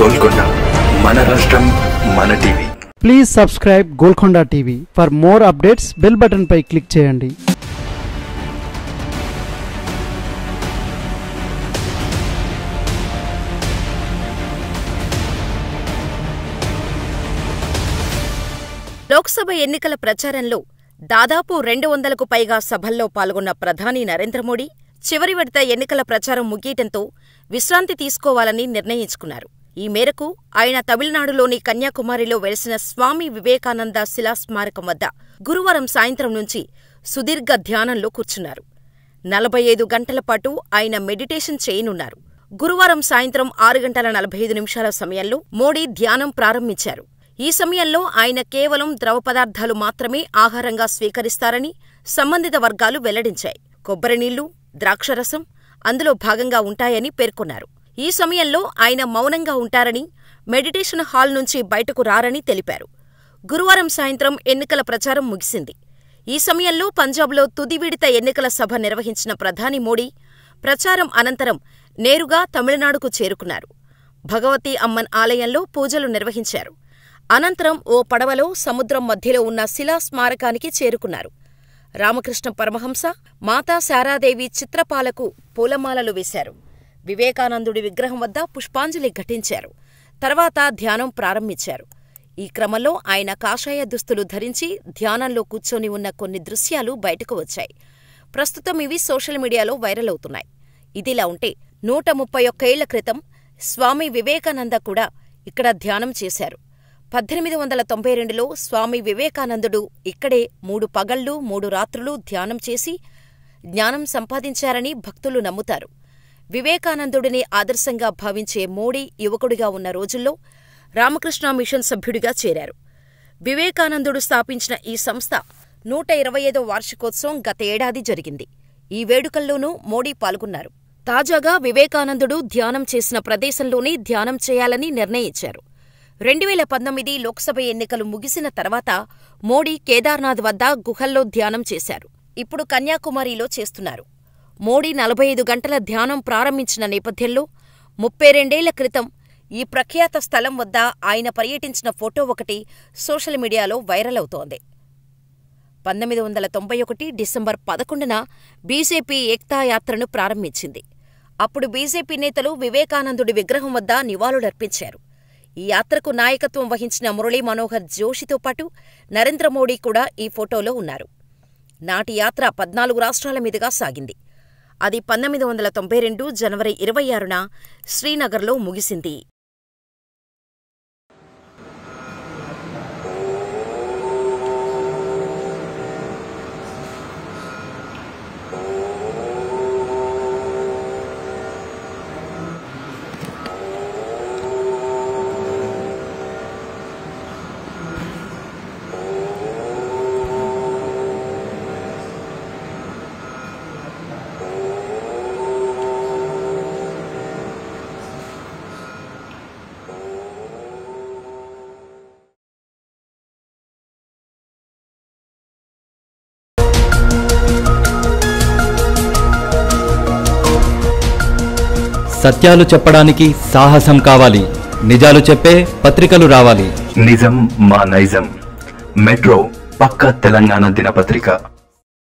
గోల్కొండ మన రాష్ట్రం మన TV please subscribe Golconda TV for more updates bell button పై క్లిక్ చేయండి లోక్సభ ఎన్నికల ప్రచారంలో దాదాపు రెండు వందలకు పైగా సభల్లో పాల్గొన్న ప్రధాని నరేంద్ర మోడీ చివరి విడత ఎన్నికల ప్రచారం ముగియటంతో విశ్రాంతి తీసుకోవాలని నిర్ణయించుకున్నారు ఈ మేరకు ఆయన తమిళనాడులోని కన్యాకుమారిలో వెలసిన స్వామి వివేకానంద శిలా స్మారకం వద్ద గురువారం సాయంత్రం నుంచి సుదీర్ఘ ధ్యానంలో కూర్చున్నారు నలభై ఐదు గంటల పాటు ఆయన మెడిటేషన్ చేయనున్నారు గురువారం సాయంత్రం ఆరు గంటల నలభై ఐదు నిమిషాల సమయంలో మోడీ ధ్యానం ప్రారంభించారు ఈ సమయంలో ఆయన కేవలం ద్రవ పదార్థాలు మాత్రమే ఆహారంగా స్వీకరిస్తారని సంబంధిత వర్గాలు వెల్లడించాయి కొబ్బరి నీళ్లు ద్రాక్షరసం అందులో భాగంగా ఉంటాయని పేర్కొన్నారు ఈ సమయంలో ఆయన మౌనంగా ఉంటారని, మెడిటేషన్ హాల్ నుంచి బయటకు రారని తెలిపారు. గురువారం సాయంత్రం ఎన్నికల ప్రచారం ముగిసింది. ఈ సమయంలో పంజాబ్లో తుది విడత ఎన్నికల సభ నిర్వహించిన ప్రధాని మోడీ, ప్రచారం అనంతరం నేరుగా తమిళనాడుకు చేరుకున్నారు. భగవతి అమ్మన్ ఆలయంలో పూజలు నిర్వహించారు. అనంతరం ఓ పడవలో సముద్రం మధ్యలో ఉన్న శిలా స్మారకానికి చేరుకున్నారు. రామకృష్ణ పరమహంస, మాతా శారాదేవి చిత్రపాలకు పూలమాలలు వేశారు. వివేకానందుడి విగ్రహం వద్ద పుష్పాంజలి ఘటించారు తర్వాత ధ్యానం ప్రారంభించారు ఈ క్రమంలో ఆయన కాషాయ దుస్తులు ధరించి ధ్యానంలో కూర్చొని ఉన్న కొన్ని దృశ్యాలు బయటకు వచ్చాయి ప్రస్తుతం ఇవి సోషల్ మీడియాలో వైరల్ అవుతున్నాయి ఇదిలా ఉంటే నూట ముప్పై ఒక్కేళ్ల క్రితం స్వామి వివేకానంద కూడా ఇక్కడ ధ్యానం చేశారు పద్దెనిమిది వందల తొంభై రెండులో స్వామి వివేకానందుడు ఇక్కడే మూడు పగళ్లు మూడు రాత్రులు ధ్యానం చేసి జ్ఞానం సంపాదించారని భక్తులు నమ్ముతారు వివేకానందుడిని ఆదర్శంగా భావించే మోడీ యువకుడిగా ఉన్న రోజుల్లో రామకృష్ణ మిషన్ సభ్యుడిగా చేరారు వివేకానందుడు స్థాపించిన ఈ సంస్థ నూట ఇరవై ఐదో వార్షికోత్సవం గత ఏడాది జరిగింది ఈ వేడుకల్లోనూ మోడీ పాల్గొన్నారు తాజాగా వివేకానందుడు ధ్యానం చేసిన ప్రదేశంలోనే ధ్యానం చేయాలని నిర్ణయించారు రెండువేల పంతొమ్మిది లోక్సభ ఎన్నికలు ముగిసిన తర్వాత మోడీ కేదార్నాథ్ వద్ద గుహల్లో ధ్యానం చేశారు ఇప్పుడు కన్యాకుమారిలో చేస్తున్నారు మోడీ నలభై ఐదు గంటల ధ్యానం ప్రారంభించిన నేపథ్యంలో ముప్పై రెండేళ్ల క్రితం ఈ ప్రఖ్యాత స్థలం వద్ద ఆయన పర్యటించిన ఫోటో ఒకటి సోషల్ మీడియాలో వైరల్ అవుతోంది పంతొమ్మిది వందల తొంభై ఒకటి డిసెంబర్ పదకొండున బీజేపీ ఏక్తా యాత్రను ప్రారంభించింది అప్పుడు బీజేపీ నేతలు వివేకానందుడి విగ్రహం వద్ద నివాళులర్పించారు ఈ యాత్రకు నాయకత్వం వహించిన మురళీ మనోహర్ జోషితో పాటు నరేంద్ర మోడీ కూడా ఈ ఫోటోలో ఉన్నారు నాటి యాత్ర పద్నాలుగు రాష్ట్రాల మీదుగా సాగింది అది పంతొమ్మిది వందల తొంభై రెండు జనవరి ఇరవై ఆరున శ్రీనగర్లో ముగిసింది సత్యాలు చెప్పడానికి సాహసం కావాలి నిజాలు చెప్పే పత్రికలు రావాలి నిజం మా నైజం మెట్రో పక్క తెలంగాణ దినపత్రిక